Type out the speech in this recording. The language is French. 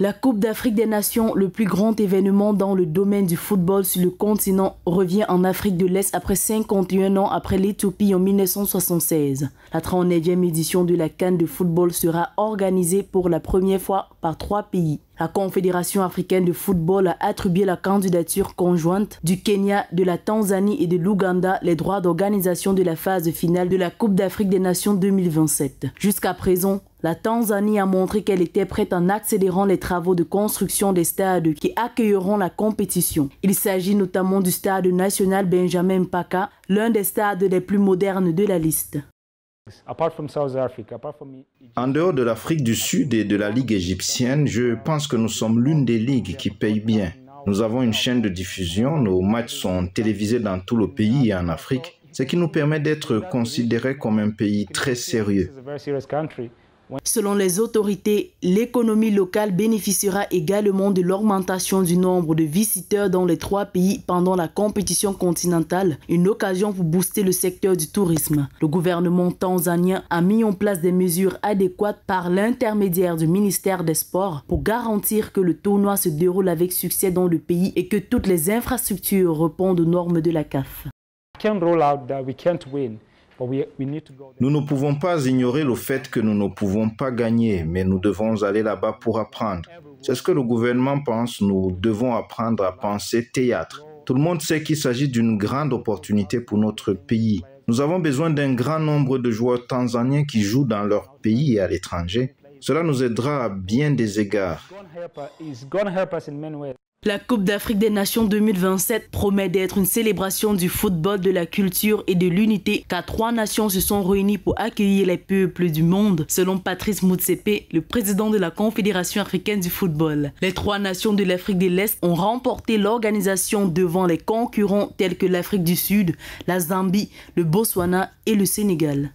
La Coupe d'Afrique des Nations, le plus grand événement dans le domaine du football sur le continent, revient en Afrique de l'Est après 51 ans après l'Éthiopie en 1976. La 39e édition de la Cannes de football sera organisée pour la première fois par trois pays. La Confédération africaine de football a attribué la candidature conjointe du Kenya, de la Tanzanie et de l'Ouganda les droits d'organisation de la phase finale de la Coupe d'Afrique des Nations 2027. Jusqu'à présent, la Tanzanie a montré qu'elle était prête en accélérant les travaux de construction des stades qui accueilleront la compétition. Il s'agit notamment du stade national Benjamin Mpaka, l'un des stades les plus modernes de la liste. En dehors de l'Afrique du Sud et de la Ligue égyptienne, je pense que nous sommes l'une des ligues qui paye bien. Nous avons une chaîne de diffusion, nos matchs sont télévisés dans tout le pays et en Afrique, ce qui nous permet d'être considérés comme un pays très sérieux. Selon les autorités, l'économie locale bénéficiera également de l'augmentation du nombre de visiteurs dans les trois pays pendant la compétition continentale, une occasion pour booster le secteur du tourisme. Le gouvernement tanzanien a mis en place des mesures adéquates par l'intermédiaire du ministère des Sports pour garantir que le tournoi se déroule avec succès dans le pays et que toutes les infrastructures répondent aux normes de la CAF. Nous ne pouvons pas ignorer le fait que nous ne pouvons pas gagner, mais nous devons aller là-bas pour apprendre. C'est ce que le gouvernement pense, nous devons apprendre à penser théâtre. Tout le monde sait qu'il s'agit d'une grande opportunité pour notre pays. Nous avons besoin d'un grand nombre de joueurs tanzaniens qui jouent dans leur pays et à l'étranger. Cela nous aidera à bien des égards. La Coupe d'Afrique des Nations 2027 promet d'être une célébration du football, de la culture et de l'unité car trois nations se sont réunies pour accueillir les peuples du monde, selon Patrice Moutsepe, le président de la Confédération africaine du football. Les trois nations de l'Afrique de l'Est ont remporté l'organisation devant les concurrents tels que l'Afrique du Sud, la Zambie, le Botswana et le Sénégal.